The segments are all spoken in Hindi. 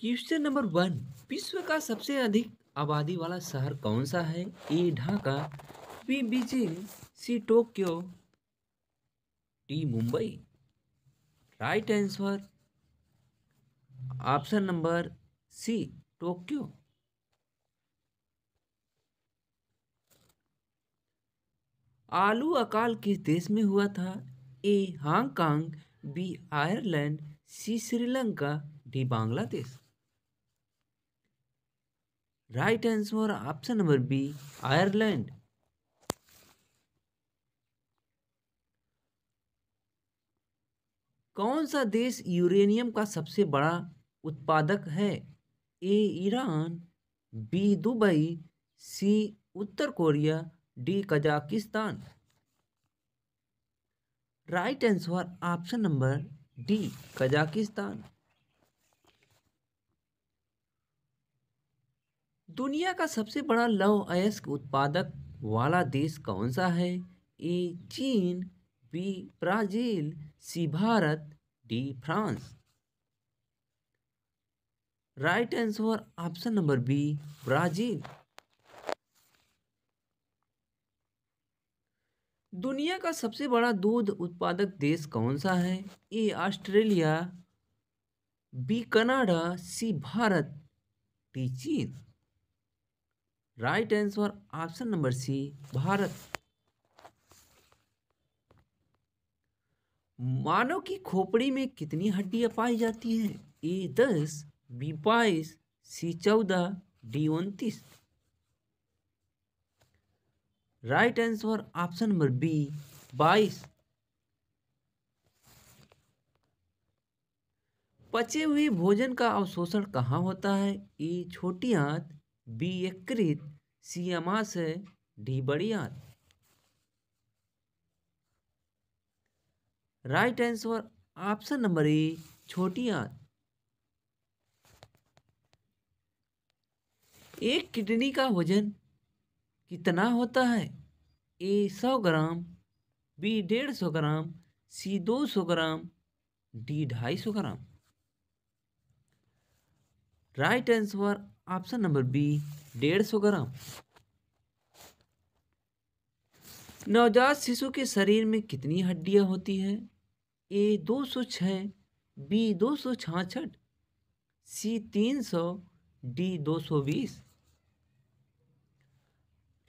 क्वेश्चन नंबर वन विश्व का सबसे अधिक आबादी वाला शहर कौन सा है A Dhaka B Beijing C Tokyo D Mumbai right answer option number C Tokyo आलू अकाल किस देश में हुआ था A Hong Kong B Ireland C Sri Lanka D Bangladesh right answer option number B Ireland कौन सा देश यूरेनियम का सबसे बड़ा उत्पादक है A Iran B Dubai C उत्तर Korea D Kazakhstan right answer option number D Kazakhstan दुनिया का सबसे बड़ा लव अयस्क उत्पादक वाला देश कौन सा है ए चीन B Brazil C Bharat D France right answer option number B Brazil दुनिया का सबसे बड़ा दूध उत्पादक देश कौन सा है A Australia B Canada C Bharat D चीन right answer option number C Bharat मानव की खोपड़ी में कितनी हड्डियां पाई जाती हैं ए दस बी बाईस सी चौदह डी उनतीस right answer option number B बाईस पचे हुए भोजन का अवशोषण कहाँ होता है ए छोटी आंत बी एकृत सी है डी बड़ियात right answer option number A छोटी आंत एक किडनी का वजन कितना होता है ए सौ ग्राम बी डेढ़ सौ ग्राम सी दो सौ ग्राम डी ढाई सौ gram right answer option number B डेढ़ सौ ग्राम नवजात शिशु के शरीर में कितनी हड्डियां होती है ए दो सौ छ बी दो सौ छाछठ सी तीन सौ डी दो सौ बीस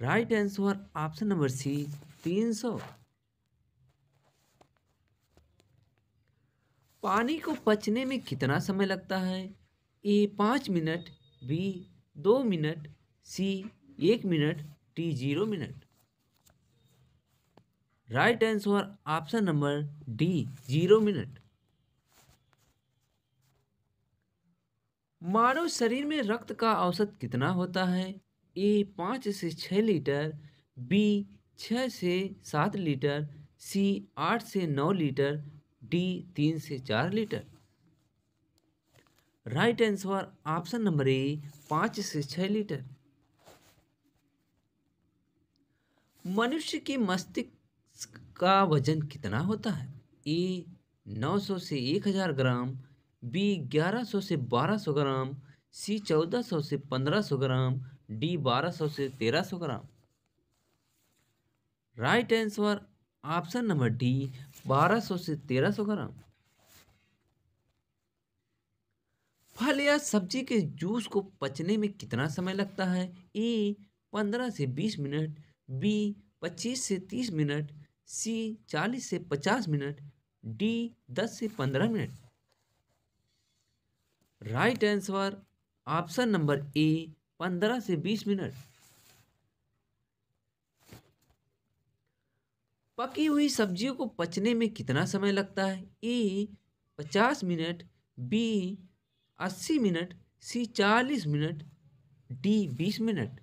right answer option number C तीन सौ पानी को पचने में कितना समय लगता है ए पाँच मिनट बी दो मिनट सी एक minute D zero minute right answer option number D zero minute मानव शरीर में रक्त का औसत कितना होता है ए पाँच से छः लीटर बी छः से सात लीटर सी आठ से नौ लीटर डी तीन से चार litre right answer option number A पाँच से छह लीटर मनुष्य के मस्तिष्क का वजन कितना होता है ए 900 से 1000 ग्राम बी 1100 से 1200 ग्राम सी 1400 से 1500 ग्राम डी 1200 से 1300 gram right answer option number D 1200 से 1300 ग्राम फल या सब्जी के जूस को पचने में कितना समय लगता है ए पंद्रह से बीस मिनट बी पच्चीस से तीस मिनट सी चालीस से पचास मिनट डी दस से पंद्रह minute right answer option number A पंद्रह से बीस मिनट पकी हुई सब्जियों को पचने में कितना समय लगता है ए पचास मिनट बी अस्सी मिनट सी चालीस मिनट डी बीस minute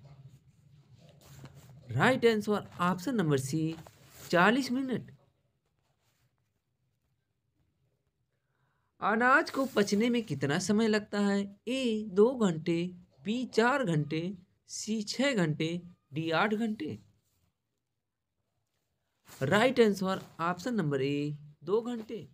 right answer option number C चालीस मिनट अनाज को पचने में कितना समय लगता है ए दो घंटे बी चार घंटे सी छः घंटे डी आठ घंटे right answer option number A दो घंटे